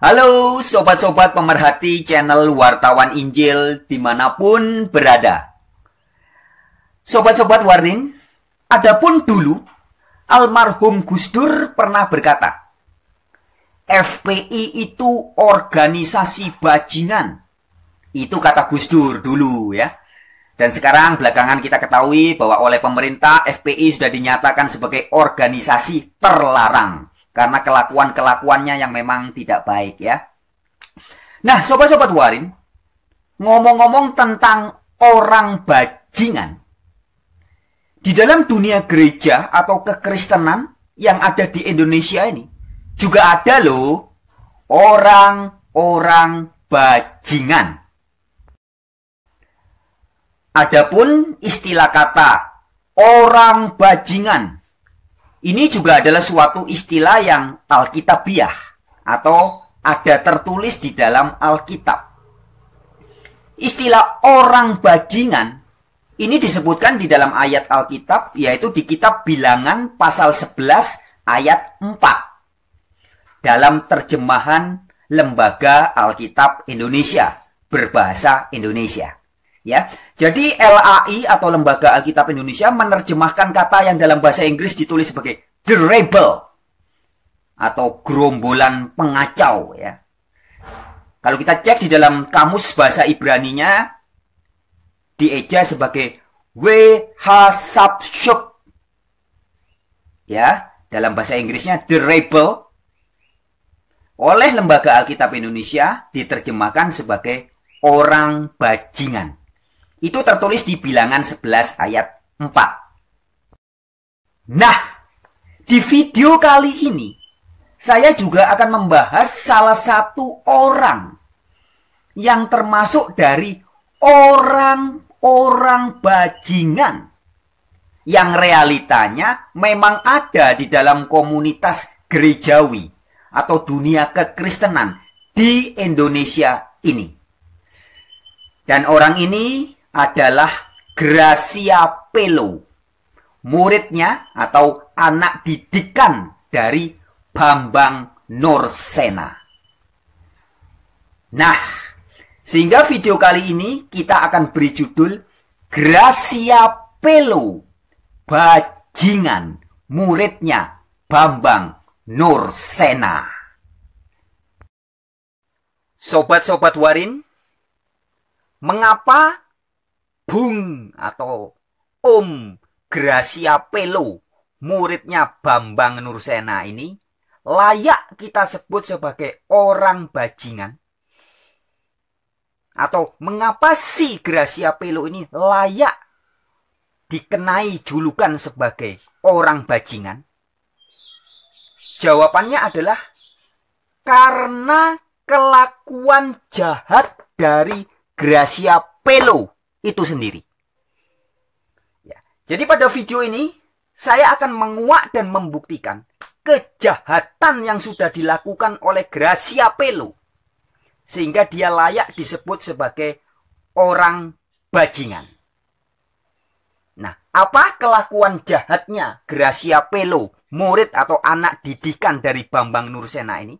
Halo sobat-sobat pemerhati channel Wartawan Injil dimanapun berada. Sobat-sobat Warnin, adapun dulu almarhum Gus Dur pernah berkata, FPI itu organisasi bajingan. Itu kata Gus Dur dulu ya. Dan sekarang belakangan kita ketahui bahwa oleh pemerintah FPI sudah dinyatakan sebagai organisasi terlarang karena kelakuan-kelakuannya yang memang tidak baik ya. Nah, sobat-sobat warin, ngomong-ngomong tentang orang bajingan, di dalam dunia gereja atau kekristenan yang ada di Indonesia ini, juga ada loh orang-orang bajingan. Adapun istilah kata orang bajingan ini juga adalah suatu istilah yang alkitabiah atau ada tertulis di dalam Alkitab. Istilah orang bajingan ini disebutkan di dalam ayat Alkitab yaitu di kitab Bilangan pasal 11 ayat 4 dalam terjemahan Lembaga Alkitab Indonesia berbahasa Indonesia. Ya, jadi LAI atau Lembaga Alkitab Indonesia menerjemahkan kata yang dalam bahasa Inggris ditulis sebagai the rebel atau gerombolan pengacau ya. Kalau kita cek di dalam kamus bahasa Ibrani-nya dieja sebagai wehasabshuk ya dalam bahasa Inggrisnya the rebel oleh lembaga Alkitab Indonesia diterjemahkan sebagai orang bajingan itu tertulis di bilangan 11 ayat 4. Nah, di video kali ini saya juga akan membahas salah satu orang yang termasuk dari orang-orang bajingan yang realitanya memang ada di dalam komunitas gerejawi atau dunia kekristenan di Indonesia ini. Dan orang ini adalah Gracia Pelo, muridnya atau anak didikan dari Bambang Norsena. Nah, sehingga video kali ini kita akan beri judul Gracia Pelo, bajingan muridnya Bambang Norsena. Sobat-sobat Warin, mengapa Bung atau Om Gracia Pelo, muridnya Bambang Nursena ini, layak kita sebut sebagai orang bajingan? Atau mengapa si Gracia Pelo ini layak dikenai julukan sebagai orang bajingan? Jawabannya adalah karena kelakuan jahat dari Gracia Pelo itu sendiri. Ya. Jadi pada video ini saya akan menguak dan membuktikan kejahatan yang sudah dilakukan oleh Gracia Pelo sehingga dia layak disebut sebagai orang bajingan. Nah, apa kelakuan jahatnya Gracia Pelo, murid atau anak didikan dari Bambang Nursena ini?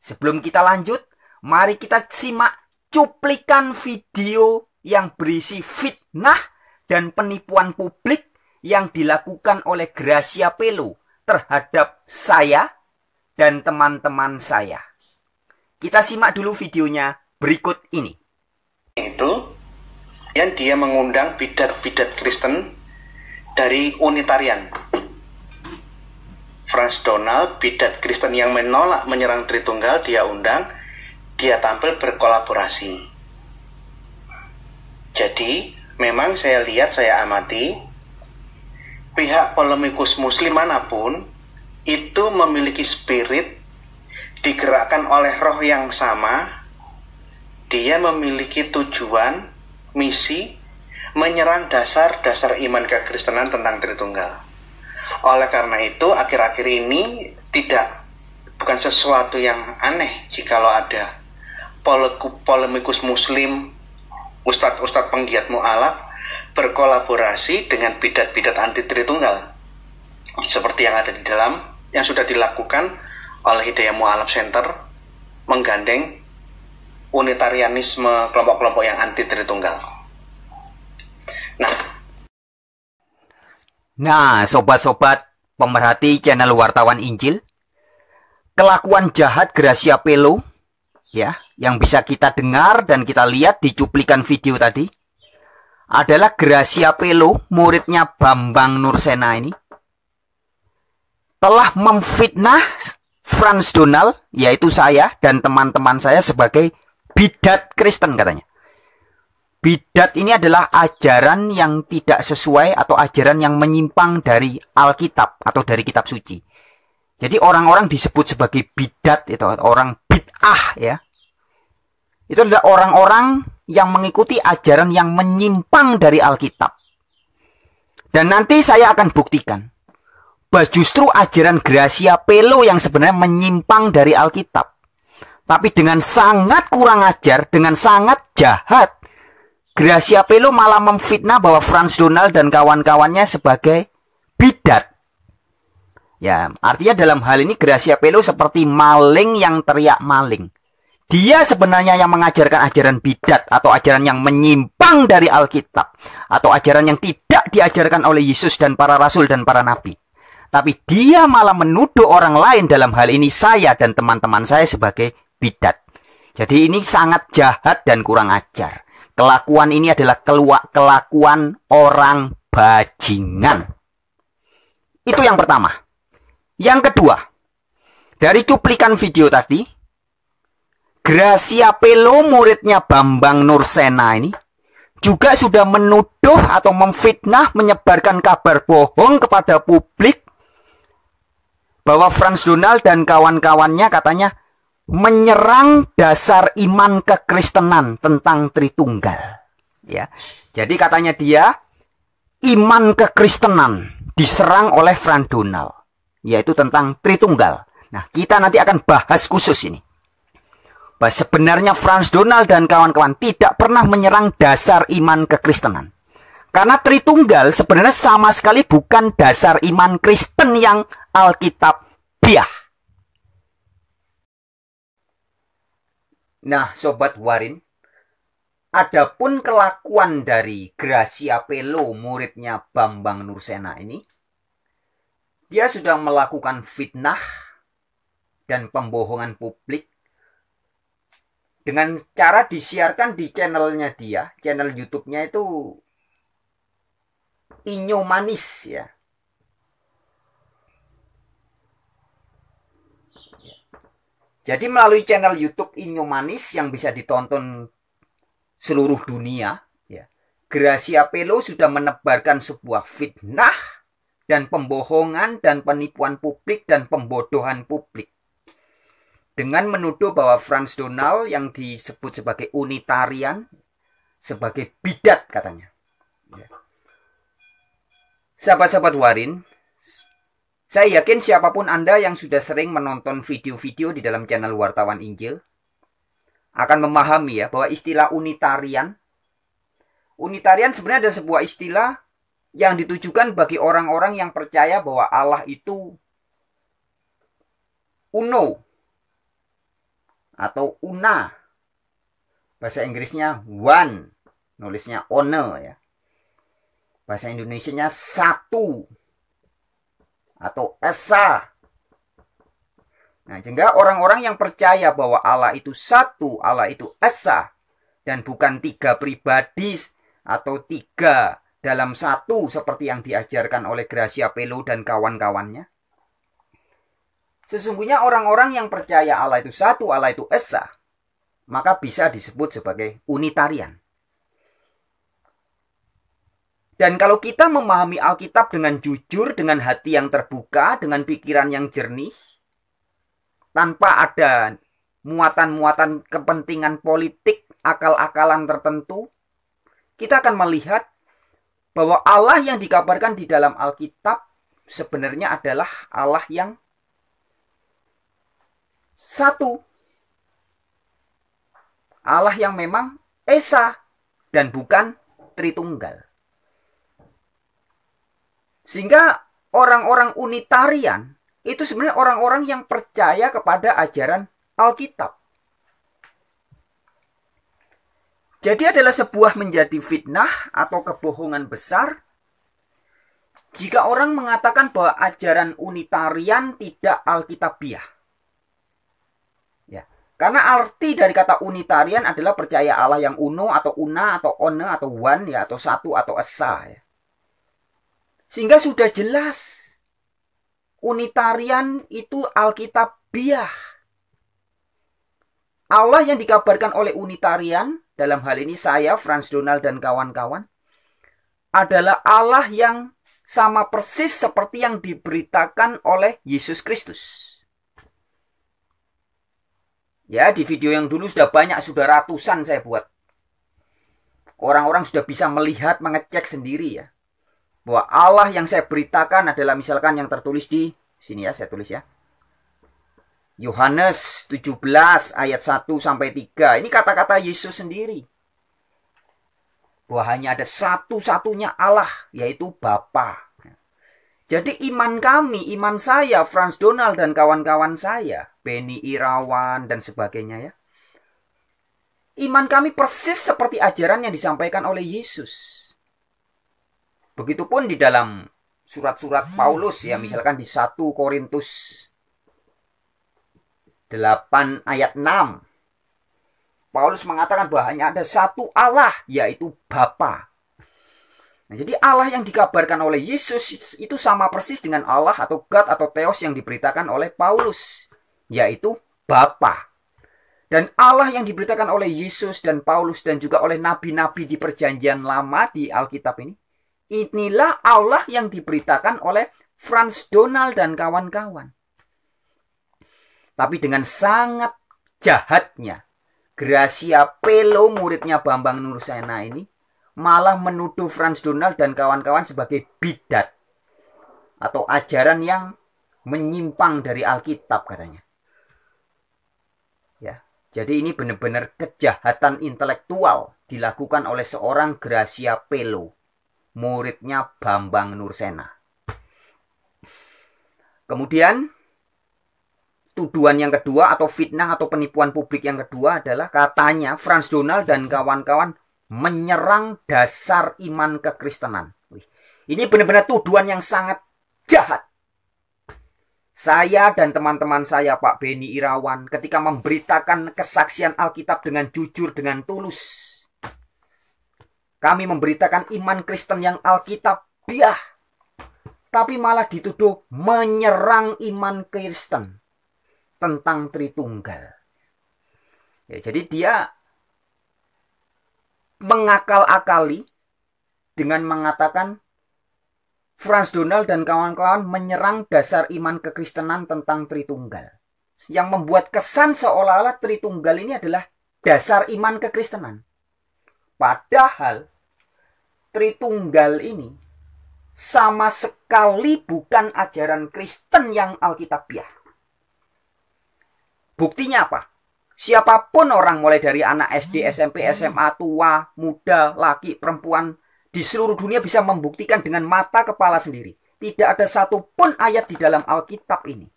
Sebelum kita lanjut, mari kita simak cuplikan video yang berisi fitnah dan penipuan publik yang dilakukan oleh Gracia Pelo terhadap saya dan teman-teman saya. Kita simak dulu videonya berikut ini. Itu yang dia mengundang bidat-bidat Kristen dari Unitarian. Franz Donald, bidat Kristen yang menolak menyerang Tritunggal, dia undang, dia tampil berkolaborasi. Jadi, memang saya lihat, saya amati, pihak polemikus muslim manapun itu memiliki spirit digerakkan oleh roh yang sama, dia memiliki tujuan, misi, menyerang dasar-dasar iman kekristenan tentang Tritunggal. Oleh karena itu, akhir-akhir ini tidak bukan sesuatu yang aneh jikalau ada polemikus muslim ustadz-ustadz penggiat mu'alaf berkolaborasi dengan bidat-bidat anti tritunggal seperti yang ada di dalam yang sudah dilakukan oleh Hidayah Mu'alaf Center menggandeng unitarianisme kelompok-kelompok yang anti tritunggal. Nah, nah sobat-sobat pemerhati channel Wartawan Injil, kelakuan jahat Gracia Pelo ya, yang bisa kita dengar dan kita lihat di cuplikan video tadi adalah Gracia Pelo, muridnya Bambang Nursena ini telah memfitnah Franz Donald, yaitu saya dan teman-teman saya sebagai bidat Kristen katanya. Bidat ini adalah ajaran yang tidak sesuai atau ajaran yang menyimpang dari Alkitab atau dari kitab suci. Jadi orang-orang disebut sebagai bidat itu orang bid'ah ya. Itu adalah orang-orang yang mengikuti ajaran yang menyimpang dari Alkitab. Dan nanti saya akan buktikan bahwa justru ajaran Gracia Pelo yang sebenarnya menyimpang dari Alkitab. Tapi dengan sangat kurang ajar, dengan sangat jahat, Gracia Pelo malah memfitnah bahwa Franz Donald dan kawan-kawannya sebagai bidat. Ya, artinya dalam hal ini Gracia Pelo seperti maling yang teriak maling. Dia sebenarnya yang mengajarkan ajaran bidat atau ajaran yang menyimpang dari Alkitab atau ajaran yang tidak diajarkan oleh Yesus dan para rasul dan para nabi. Tapi dia malah menuduh orang lain dalam hal ini saya dan teman-teman saya sebagai bidat. Jadi ini sangat jahat dan kurang ajar. Kelakuan ini adalah kelakuan orang bajingan. Itu yang pertama. Yang kedua, dari cuplikan video tadi, Gracia Pelo, muridnya Bambang Nursena ini, juga sudah menuduh atau memfitnah menyebarkan kabar bohong kepada publik bahwa Franz Donald dan kawan-kawannya katanya menyerang dasar iman kekristenan tentang Tritunggal. Ya. Jadi katanya dia iman kekristenan diserang oleh Franz Donald yaitu tentang Tritunggal. Nah, kita nanti akan bahas khusus ini. Bahwa sebenarnya Franz Donald dan kawan-kawan tidak pernah menyerang dasar iman kekristenan. Karena Tritunggal sebenarnya sama sekali bukan dasar iman Kristen yang Alkitab biah. Nah, Sobat Warin, adapun kelakuan dari Gracia Pelo, muridnya Bambang Nursena ini, dia sudah melakukan fitnah dan pembohongan publik dengan cara disiarkan di channelnya dia, channel YouTube-nya itu Inyo Manis ya. Jadi melalui channel YouTube Inyo Manis yang bisa ditonton seluruh dunia, ya. Gracia Pelo sudah menebarkan sebuah fitnah dan pembohongan dan penipuan publik dan pembodohan publik. Dengan menuduh bahwa Franz Donald yang disebut sebagai unitarian, sebagai bidat katanya. Ya. Sahabat-sahabat warin, saya yakin siapapun Anda yang sudah sering menonton video-video di dalam channel Wartawan Injil akan memahami ya bahwa istilah unitarian unitarian sebenarnya adalah sebuah istilah yang ditujukan bagi orang-orang yang percaya bahwa Allah itu uno atau una. Bahasa Inggrisnya one, nulisnya one ya. Bahasa Indonesianya satu atau esa. Nah, sehingga orang-orang yang percaya bahwa Allah itu satu, Allah itu esa dan bukan tiga pribadi atau tiga dalam satu seperti yang diajarkan oleh Gracia Pelo dan kawan-kawannya? Sesungguhnya orang-orang yang percaya Allah itu satu, Allah itu esa, maka bisa disebut sebagai unitarian. Dan kalau kita memahami Alkitab dengan jujur, dengan hati yang terbuka, dengan pikiran yang jernih, tanpa ada muatan-muatan kepentingan politik, akal-akalan tertentu, kita akan melihat bahwa Allah yang dikabarkan di dalam Alkitab sebenarnya adalah Allah yang satu. Allah yang memang Esa dan bukan Tritunggal. Sehingga orang-orang unitarian itu sebenarnya orang-orang yang percaya kepada ajaran Alkitab. Jadi adalah sebuah menjadi fitnah atau kebohongan besar jika orang mengatakan bahwa ajaran unitarian tidak alkitabiah. Ya, karena arti dari kata unitarian adalah percaya Allah yang uno atau una atau one atau one ya atau satu atau esa ya. Sehingga sudah jelas unitarian itu alkitabiah. Allah yang dikabarkan oleh unitarian dalam hal ini saya, Franz Donald dan kawan-kawan, adalah Allah yang sama persis seperti yang diberitakan oleh Yesus Kristus. Ya, di video yang dulu sudah banyak, sudah ratusan saya buat. Orang-orang sudah bisa melihat, mengecek sendiri ya. Bahwa Allah yang saya beritakan adalah misalkan yang tertulis di sini ya, saya tulis ya. Yohanes 17 ayat 1 sampai 3. Ini kata-kata Yesus sendiri. Bahwa hanya ada satu-satunya Allah, yaitu Bapa. Jadi iman kami, iman saya, Franz Donald dan kawan-kawan saya, Benny Irawan dan sebagainya ya. Iman kami persis seperti ajaran yang disampaikan oleh Yesus. Begitupun di dalam surat-surat Paulus ya, misalkan di 1 Korintus 8 ayat 6. Paulus mengatakan bahwa hanya ada satu Allah, yaitu Bapa. Nah, jadi Allah yang dikabarkan oleh Yesus itu sama persis dengan Allah atau God atau Theos yang diberitakan oleh Paulus, yaitu Bapa. Dan Allah yang diberitakan oleh Yesus dan Paulus dan juga oleh nabi-nabi di perjanjian lama di Alkitab ini, inilah Allah yang diberitakan oleh Franz Donald dan kawan-kawan. Tapi dengan sangat jahatnya, Gracia Pelo, muridnya Bambang Nursena ini, malah menuduh Franz Donald dan kawan-kawan sebagai bidat atau ajaran yang menyimpang dari Alkitab katanya. Ya, jadi ini benar-benar kejahatan intelektual dilakukan oleh seorang Gracia Pelo, muridnya Bambang Nursena. Kemudian tuduhan yang kedua atau fitnah atau penipuan publik yang kedua adalah katanya Franz Donald dan kawan-kawan menyerang dasar iman kekristenan. Ini benar-benar tuduhan yang sangat jahat. Saya dan teman-teman saya Pak Beni Irawan ketika memberitakan kesaksian Alkitab dengan jujur, dengan tulus. Kami memberitakan iman Kristen yang Alkitab biah. Tapi malah dituduh menyerang iman Kristen tentang Tritunggal. Ya, jadi dia mengakal-akali dengan mengatakan Franz Donald dan kawan-kawan menyerang dasar iman kekristenan tentang Tritunggal. Yang membuat kesan seolah-olah Tritunggal ini adalah dasar iman kekristenan. Padahal Tritunggal ini sama sekali bukan ajaran Kristen yang Alkitabiah. Buktinya apa? Siapapun orang mulai dari anak SD, SMP, SMA, tua, muda, laki, perempuan di seluruh dunia bisa membuktikan dengan mata kepala sendiri. Tidak ada satupun ayat di dalam Alkitab ini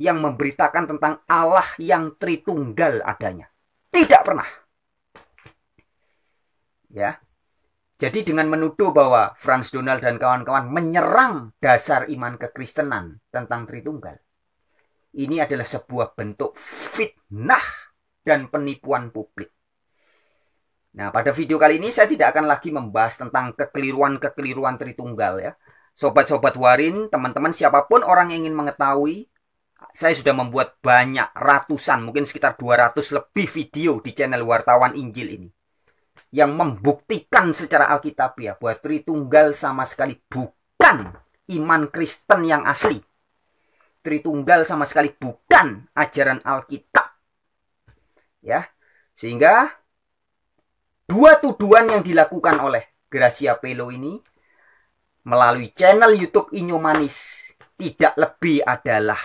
yang memberitakan tentang Allah yang tritunggal adanya. Tidak pernah. Ya. Jadi dengan menuduh bahwa Franz Donald dan kawan-kawan menyerang dasar iman kekristenan tentang Tritunggal, ini adalah sebuah bentuk fitnah dan penipuan publik. Nah, pada video kali ini saya tidak akan lagi membahas tentang kekeliruan-kekeliruan Tritunggal ya. Sobat-sobat warin, teman-teman siapapun orang yang ingin mengetahui, saya sudah membuat banyak ratusan, mungkin sekitar 200 lebih video di channel Wartawan Injil ini. Yang membuktikan secara Alkitab ya, bahwa Tritunggal sama sekali bukan iman Kristen yang asli Tritunggal sama sekali bukan ajaran Alkitab. Ya. Sehingga dua tuduhan yang dilakukan oleh Gracia Pelo ini melalui channel YouTube Inyomanis tidak lebih adalah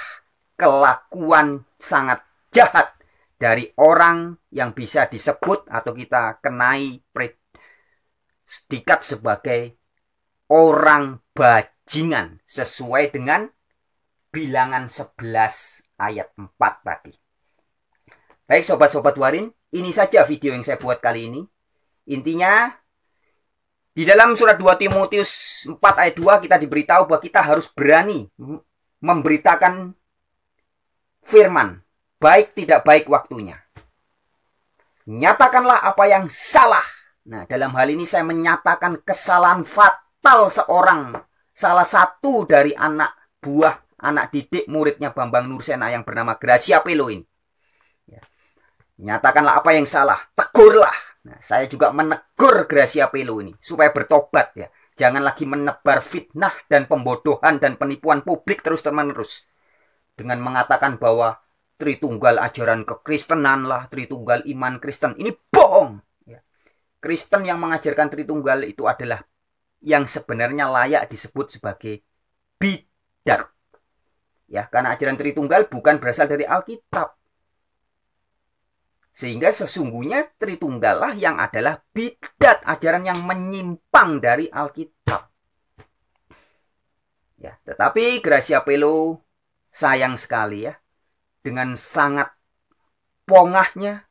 kelakuan sangat jahat dari orang yang bisa disebut atau kita kenai sedikit sebagai orang bajingan sesuai dengan bilangan 11 ayat 4 tadi. Baik sobat-sobat warin, ini saja video yang saya buat kali ini. Intinya, di dalam surat 2 Timotius 4 ayat 2 kita diberitahu bahwa kita harus berani memberitakan firman, baik tidak baik waktunya. Nyatakanlah apa yang salah. Nah, dalam hal ini saya menyatakan kesalahan fatal seorang salah satu dari anak buah anak didik muridnya Bambang Nursena yang bernama Gracia Peluin. Ya. Nyatakanlah apa yang salah, tegurlah. Nah, saya juga menegur Gracia Pelu ini supaya bertobat ya. Jangan lagi menebar fitnah dan pembodohan dan penipuan publik terus terus Dengan mengatakan bahwa Tritunggal ajaran kekristenan lah, Tritunggal iman Kristen. Ini bohong. Ya. Kristen yang mengajarkan Tritunggal itu adalah yang sebenarnya layak disebut sebagai bidat. Ya, karena ajaran Tritunggal bukan berasal dari Alkitab. Sehingga sesungguhnya Tritunggal lah yang adalah bidat ajaran yang menyimpang dari Alkitab. Ya, tetapi Gracia Pelo sayang sekali ya dengan sangat pongahnya,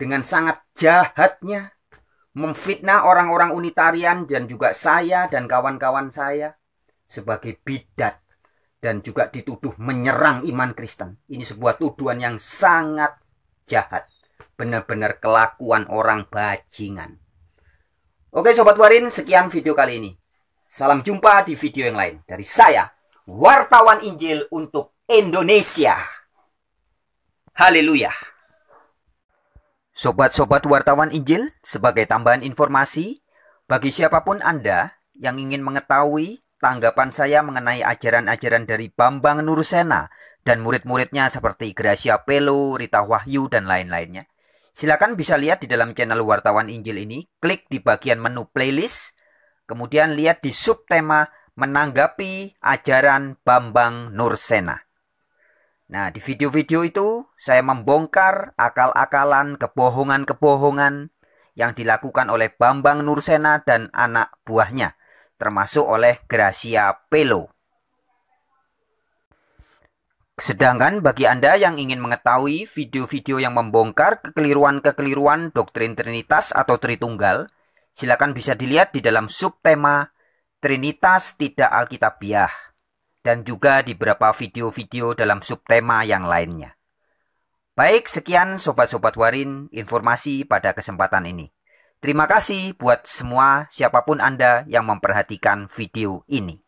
dengan sangat jahatnya, memfitnah orang-orang Unitarian dan juga saya dan kawan-kawan saya sebagai bidat dan juga dituduh menyerang iman Kristen. Ini sebuah tuduhan yang sangat jahat. Benar-benar kelakuan orang bajingan. Oke Sobat Warin, sekian video kali ini. Salam jumpa di video yang lain. Dari saya, Wartawan Injil untuk Indonesia. Haleluya. Sobat-sobat wartawan Injil, sebagai tambahan informasi, bagi siapapun Anda yang ingin mengetahui tanggapan saya mengenai ajaran-ajaran dari Bambang Nursena dan murid-muridnya seperti Gracia Pelo, Rita Wahyu, dan lain-lainnya. Silakan bisa lihat di dalam channel Wartawan Injil ini, klik di bagian menu playlist, kemudian lihat di subtema menanggapi ajaran Bambang Nursena. Nah, di video-video itu saya membongkar akal-akalan, kebohongan-kebohongan yang dilakukan oleh Bambang Nursena dan anak buahnya termasuk oleh Gracia Pelo. Sedangkan bagi Anda yang ingin mengetahui video-video yang membongkar kekeliruan-kekeliruan doktrin Trinitas atau Tritunggal, silakan bisa dilihat di dalam subtema Trinitas tidak Alkitabiah dan juga di beberapa video-video dalam subtema yang lainnya. Baik, sekian sobat-sobat warin informasi pada kesempatan ini. Terima kasih buat semua siapapun Anda yang memperhatikan video ini.